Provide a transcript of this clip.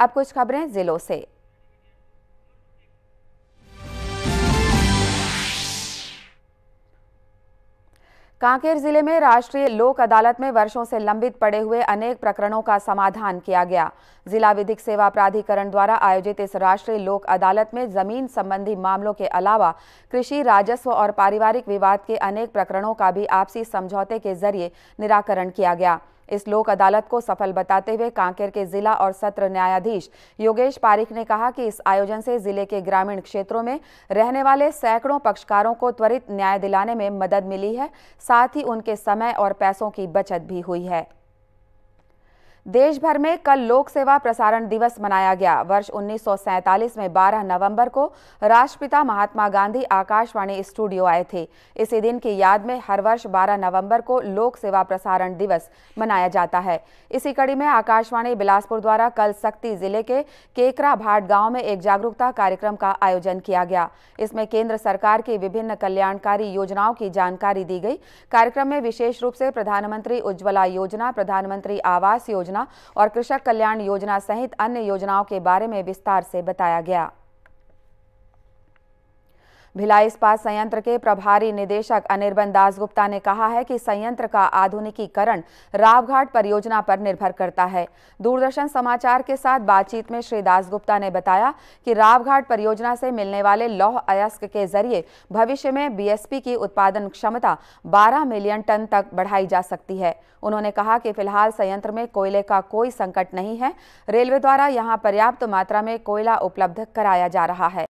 अब कुछ खबरें जिलों से कांकेर जिले में राष्ट्रीय लोक अदालत में वर्षों से लंबित पड़े हुए अनेक प्रकरणों का समाधान किया गया जिला विधिक सेवा प्राधिकरण द्वारा आयोजित इस राष्ट्रीय लोक अदालत में जमीन संबंधी मामलों के अलावा कृषि राजस्व और पारिवारिक विवाद के अनेक प्रकरणों का भी आपसी समझौते के जरिए निराकरण किया गया इस लोक अदालत को सफल बताते हुए कांकेर के जिला और सत्र न्यायाधीश योगेश पारिख ने कहा कि इस आयोजन से जिले के ग्रामीण क्षेत्रों में रहने वाले सैकड़ों पक्षकारों को त्वरित न्याय दिलाने में मदद मिली है साथ ही उनके समय और पैसों की बचत भी हुई है देश भर में कल लोक सेवा प्रसारण दिवस मनाया गया वर्ष उन्नीस में 12 नवंबर को राष्ट्रपिता महात्मा गांधी आकाशवाणी स्टूडियो आए थे इसी दिन की याद में हर वर्ष 12 नवंबर को लोक सेवा प्रसारण दिवस मनाया जाता है इसी कड़ी में आकाशवाणी बिलासपुर द्वारा कल सक्ती जिले के केकरा भाट गाँव में एक जागरूकता कार्यक्रम का आयोजन किया गया इसमें केंद्र सरकार की विभिन्न कल्याणकारी योजनाओं की जानकारी दी गई कार्यक्रम में विशेष रूप से प्रधानमंत्री उज्ज्वला योजना प्रधानमंत्री आवास योजना योजना और कृषक कल्याण योजना सहित अन्य योजनाओं के बारे में विस्तार से बताया गया भिलाई इस्पात संयंत्र के प्रभारी निदेशक अनिर्बन दास गुप्ता ने कहा है कि संयंत्र का आधुनिकीकरण रावघाट परियोजना पर निर्भर करता है दूरदर्शन समाचार के साथ बातचीत में श्री दास गुप्ता ने बताया कि रावघाट परियोजना से मिलने वाले लौह अयस्क के जरिए भविष्य में बीएसपी की उत्पादन क्षमता 12 मिलियन टन तक बढ़ाई जा सकती है उन्होंने कहा कि फिलहाल संयंत्र में कोयले का कोई संकट नहीं है रेलवे द्वारा यहाँ पर्याप्त मात्रा में कोयला उपलब्ध कराया जा रहा है